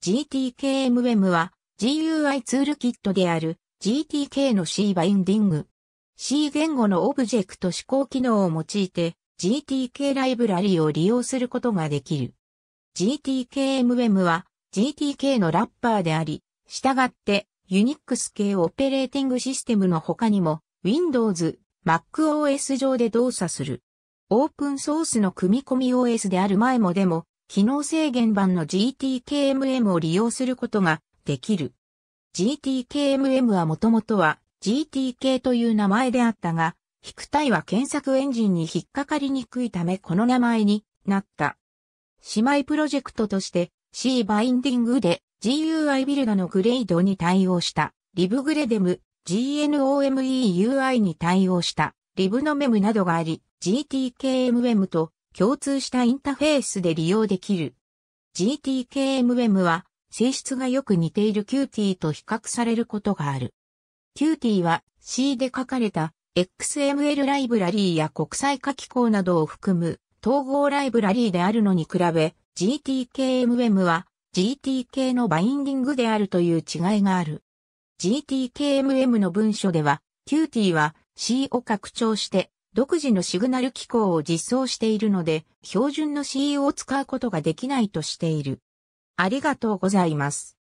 GTKMM は GUI ツールキットである GTK の C バインディング。C 言語のオブジェクト指向機能を用いて GTK ライブラリを利用することができる。GTKMM は GTK のラッパーであり、従って Unix 系オペレーティングシステムの他にも Windows、MacOS 上で動作する。オープンソースの組み込み OS である前もでも機能制限版の GTKMM を利用することができる。GTKMM はもともとは GTK という名前であったが、引くタイは検索エンジンに引っかかりにくいためこの名前になった。姉妹プロジェクトとして C バインディングで GUI ビルドのグレードに対応したリ i v グレデム GNOMEUI に対応した Liv のメムなどがあり GTKMM と共通したインターフェースで利用できる。GTKMM は性質がよく似ている Qt と比較されることがある。Qt は C で書かれた XML ライブラリーや国際化機構などを含む統合ライブラリーであるのに比べ GTKMM は GTK のバインディングであるという違いがある。GTKMM の文書では Qt は C を拡張して独自のシグナル機構を実装しているので、標準の CE を使うことができないとしている。ありがとうございます。